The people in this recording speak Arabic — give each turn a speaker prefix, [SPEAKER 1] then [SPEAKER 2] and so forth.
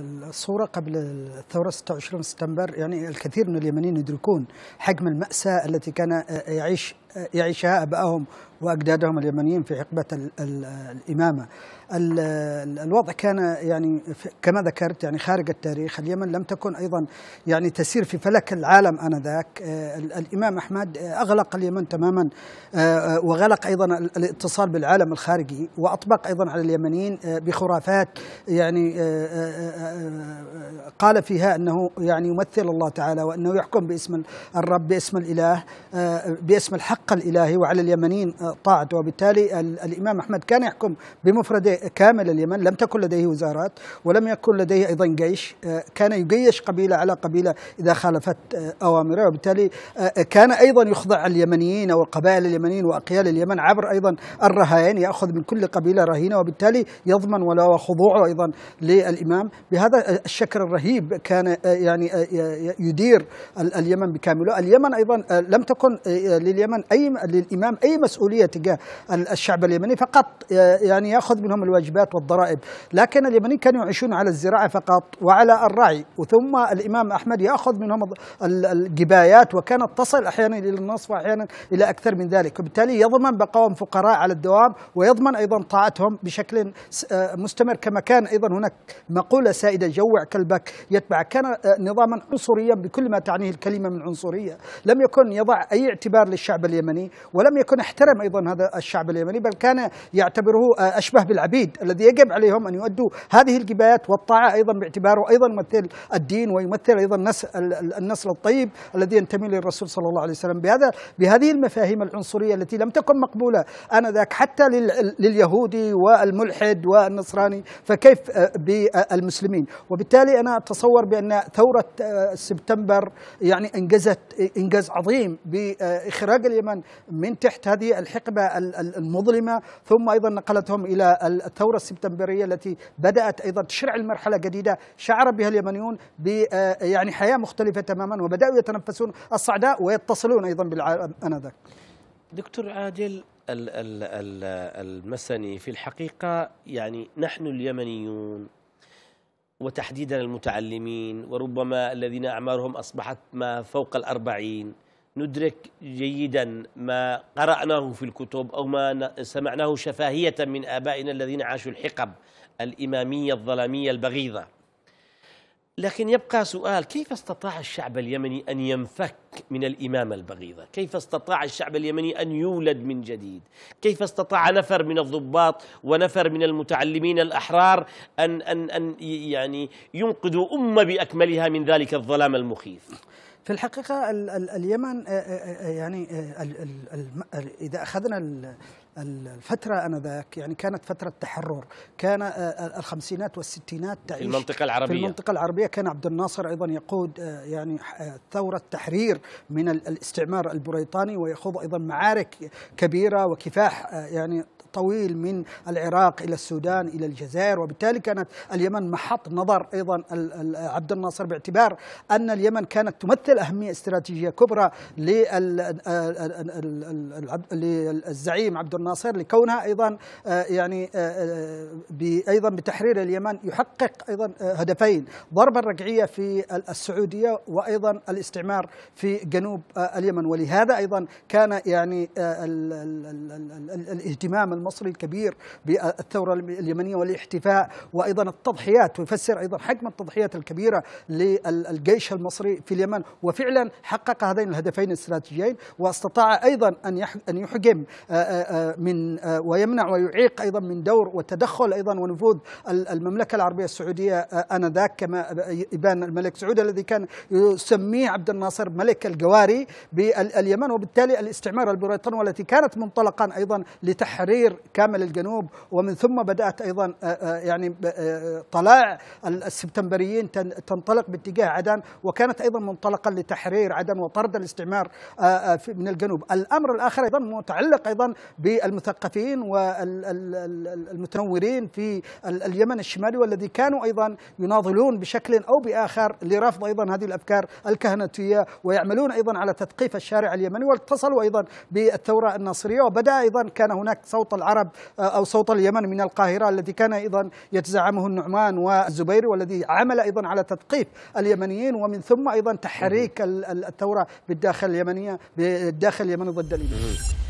[SPEAKER 1] الصورة قبل الثورة 26 سبتمبر يعني الكثير من اليمنيين يدركون حجم المأساة التي كان يعيش يعيشها أبائهم وأجدادهم اليمنيين في حقبة الإمامة الوضع كان يعني كما ذكرت يعني خارج التاريخ اليمن لم تكن أيضا يعني تسير في فلك العالم آنذاك آه، الإمام أحمد آه، أغلق اليمن تماما آه، وغلق أيضا الاتصال بالعالم الخارجي وأطبق أيضا على اليمنيين بخرافات يعني قال فيها أنه يعني يمثل الله تعالى وأنه يحكم باسم الرب باسم الإله باسم الحق الحق الإلهي وعلى اليمنيين آه، طاعته وبالتالي الإمام أحمد كان يحكم بمفرده كامل اليمن لم تكن لديه وزارات ولم يكن لديه أيضا جيش آه، كان يجيش قبيلة على قبيلة إذا خالفت آه، أوامره وبالتالي كان أيضا يخضع اليمنيين والقبائل اليمنيين وأقيال اليمن عبر أيضا الرهائن يأخذ من كل قبيلة رهينة وبالتالي يضمن ولا خضوعه أيضا للإمام بهذا الشكل الرهيب كان يعني يدير اليمن بكامله اليمن أيضا لم تكن لليمن اي للامام اي مسؤوليه تجاه الشعب اليمني فقط آه، يعني ياخذ منهم الواجبات والضرائب، لكن اليمني كانوا يعيشون على الزراعه فقط وعلى الرعي، وثم الامام احمد ياخذ منهم الجبايات وكانت تصل احيانا الى النصف واحيانا الى اكثر من ذلك، وبالتالي يضمن بقاهم فقراء على الدوام ويضمن ايضا طاعتهم بشكل آه، مستمر كما كان ايضا هناك مقوله سائده جوع كلبك يتبع كان آه، نظاما عنصريا بكل ما تعنيه الكلمه من عنصريه، لم يكن يضع اي اعتبار للشعب اليمني اليمني ولم يكن احترم أيضا هذا الشعب اليمني بل كان يعتبره آه، أشبه بالعبيد الذي يجب عليهم أن يؤدوا هذه الجبايات والطاعة أيضا باعتباره أيضا يمثل الدين ويمثل أيضا النسل الطيب الذي ينتمي للرسول صلى الله عليه وسلم بهذا بهذه المفاهيم العنصرية التي لم تكن مقبولة آنذاك حتى لليهودي والملحد والنصراني فكيف آه، بالمسلمين وبالتالي أنا أتصور بأن ثورة آه، سبتمبر يعني انجزت انجاز عظيم باخراج اليمن اليمن من تحت هذه الحقبة المظلمة ثم أيضا نقلتهم إلى الثورة السبتمبرية التي بدأت أيضا تشرع المرحلة جديدة شعر بها اليمنيون ب آه، يعني حياة مختلفة تماما وبدأوا يتنفسون الصعداء ويتصلون أيضا بالعالم آنذاك
[SPEAKER 2] دكتور عادل المسني في الحقيقة يعني نحن اليمنيون وتحديدا المتعلمين وربما الذين أعمارهم أصبحت ما فوق الأربعين ندرك جيدا ما قرأناه في الكتب أو ما سمعناه شفاهية من آبائنا الذين عاشوا الحقب الإمامية الظلامية البغيضة لكن يبقى سؤال كيف استطاع الشعب اليمني أن ينفك من الإمامة البغيضة كيف استطاع الشعب اليمني أن يولد من جديد كيف استطاع نفر من الضباط ونفر من المتعلمين الأحرار أن, أن, أن يعني ينقذوا أمة بأكملها من ذلك الظلام المخيف
[SPEAKER 1] في الحقيقة الـ الـ اليمن آه، آه، آه، يعني الـ إذا أخذنا الفترة أنذاك يعني كانت فترة تحرر كان الخمسينات والستينات تعيش في المنطقة العربية في المنطقة العربية كان عبد الناصر أيضا يقود يعني ثورة تحرير من الاستعمار البريطاني ويخوض أيضا معارك كبيرة وكفاح يعني طويل من العراق إلى السودان إلى الجزائر وبالتالي كانت اليمن محط نظر أيضا عبد الناصر باعتبار أن اليمن كانت تمثل أهمية استراتيجية كبرى للزعيم عبد الناصر لكونها أيضا آه، يعني آه، آه، أيضا بتحرير اليمن يحقق أيضا هدفين ضرب الرجعية في السعودية وأيضا الاستعمار في جنوب اليمن ولهذا أيضا كان يعني الاهتمام المصري الكبير بالثورة اليمنية والاحتفاء وأيضا التضحيات ويفسر أيضا حجم التضحيات الكبيرة للجيش المصري في اليمن وفعلا حقق هذين الهدفين الاستراتيجيين واستطاع أيضا أن يحجم من ويمنع ويعيق أيضا من دور والتدخل أيضا ونفوذ المملكة العربية السعودية آنذاك كما يبان الملك سعود الذي كان يسميه عبد الناصر ملك الجواري باليمن وبالتالي الاستعمار البريطاني والتي كانت منطلقا أيضا لتحرير تغيير كامل الجنوب ومن ثم بدأت أيضا آه، آه، يعني آه، طلاع السبتمبريين تنطلق باتجاه عدن وكانت أيضا منطلقا لتحرير عدن وطرد الاستعمار من الجنوب الأمر الآخر أيضا متعلق أيضا بالمثقفين والمتنورين في اليمن الشمالي والذي كانوا أيضا يناضلون بشكل أو بآخر لرفض أيضا هذه الأفكار الكهنوتية ويعملون أيضا على تثقيف الشارع اليمني واتصلوا أيضا بالثورة الناصرية وبدأ أيضا كان هناك صوت العرب آه، أو صوت اليمن من القاهرة الذي كان أيضا يتزعمه النعمان والزبير والذي عمل أيضا على تثقيف اليمنيين ومن ثم أيضا تحريك الثورة بالداخل اليمنية بالداخل اليمني ضد اليمن